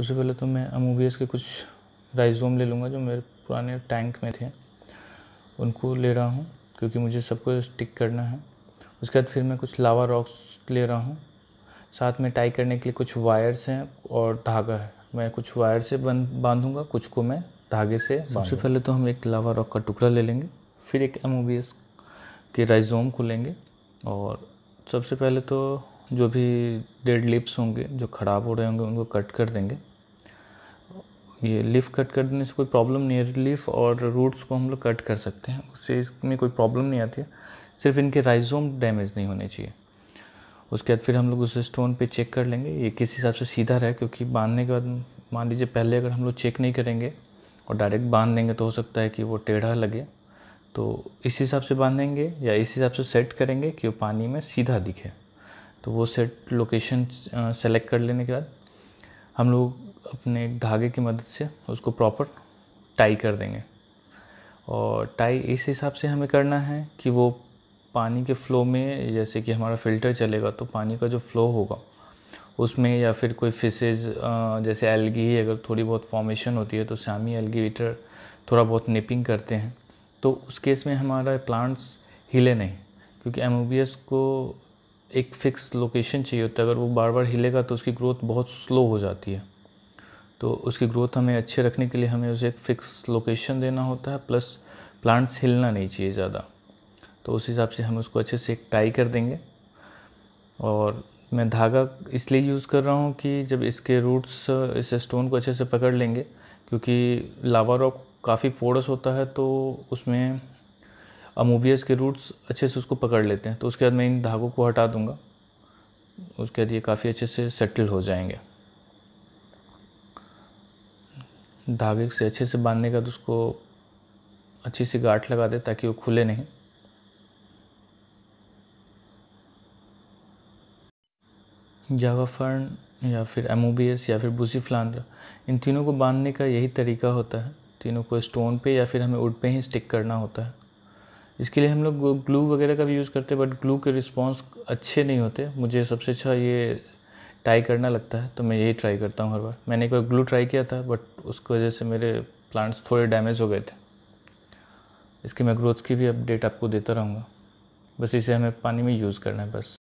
सबसे पहले तो मैं एम के कुछ राइजोम ले लूँगा जो मेरे पुराने टैंक में थे उनको ले रहा हूँ क्योंकि मुझे सबको स्टिक करना है उसके बाद फिर मैं कुछ लावा रॉक्स ले रहा हूँ साथ में टाई करने के लिए कुछ वायर्स हैं और धागा है मैं कुछ वायर से बांधूँगा कुछ को मैं धागे से सबसे पहले तो हम एक लावा रॉक का टुकड़ा ले लेंगे फिर एक एम के राइजोम को लेंगे और सबसे पहले तो जो भी डेड लिप्स होंगे जो ख़राब हो रहे होंगे उनको कट कर देंगे ये लीफ कट करने से कोई प्रॉब्लम नहीं है लीफ और रूट्स को हम लोग कट कर सकते हैं उससे इसमें कोई प्रॉब्लम नहीं आती है सिर्फ इनके राइजोम डैमेज नहीं होने चाहिए उसके बाद फिर हम लोग उस स्टोन पे चेक कर लेंगे ये किस हिसाब से सीधा रहे क्योंकि बांधने के बाद मान लीजिए पहले अगर हम लोग चेक नहीं करेंगे और डायरेक्ट बांध देंगे तो हो सकता है कि वो टेढ़ा लगे तो इस हिसाब से बांधेंगे या इस हिसाब से सेट करेंगे कि वो पानी में सीधा दिखे तो वो सेट लोकेशन सेलेक्ट कर लेने के बाद हम लोग अपने धागे की मदद से उसको प्रॉपर टाई कर देंगे और टाई इस हिसाब से हमें करना है कि वो पानी के फ़्लो में जैसे कि हमारा फ़िल्टर चलेगा तो पानी का जो फ़्लो होगा उसमें या फिर कोई फिशेज जैसे एलगी ही अगर थोड़ी बहुत फॉर्मेशन होती है तो सामी एलगीटर थोड़ा बहुत निपिंग करते हैं तो उस केस में हमारा प्लांट्स हिले नहीं क्योंकि एम को एक फ़िक्स लोकेशन चाहिए होता है अगर वो बार बार हिलेगा तो उसकी ग्रोथ बहुत स्लो हो जाती है तो उसकी ग्रोथ हमें अच्छे रखने के लिए हमें उसे एक फ़िक्स लोकेशन देना होता है प्लस प्लांट्स हिलना नहीं चाहिए ज़्यादा तो उस हिसाब से हम उसको अच्छे से एक टाई कर देंगे और मैं धागा इसलिए यूज़ कर रहा हूँ कि जब इसके रूट्स इस स्टोन को अच्छे से पकड़ लेंगे क्योंकि लावा रॉक काफ़ी पोड़स होता है तो उसमें अमोबियस के रूट्स अच्छे से उसको पकड़ लेते हैं तो उसके बाद मैं इन धागों को हटा दूँगा उसके बाद ये काफ़ी अच्छे से सेटल हो जाएंगे धागे से अच्छे से बांधने का तो उसको अच्छी सी गाठ लगा दे ताकि वो खुले नहीं जावा फर्न या फिर एमोबियस या फिर बुसी फ्लांद्रा इन तीनों को बांधने का यही तरीका होता है तीनों को स्टोन पे या फिर हमें उड पे ही स्टिक करना होता है इसके लिए हम लोग ग्लू वगैरह का भी यूज़ करते हैं बट ग्लू के रिस्पॉन्स अच्छे नहीं होते मुझे सबसे अच्छा ये टाई करना लगता है तो मैं यही ट्राई करता हूँ हर बार मैंने एक बार ग्लू ट्राई किया था बट उसकी वजह से मेरे प्लांट्स थोड़े डैमेज हो गए थे इसकी मैं ग्रोथ की भी अपडेट आपको देता रहूँगा बस इसे हमें पानी में यूज़ करना है बस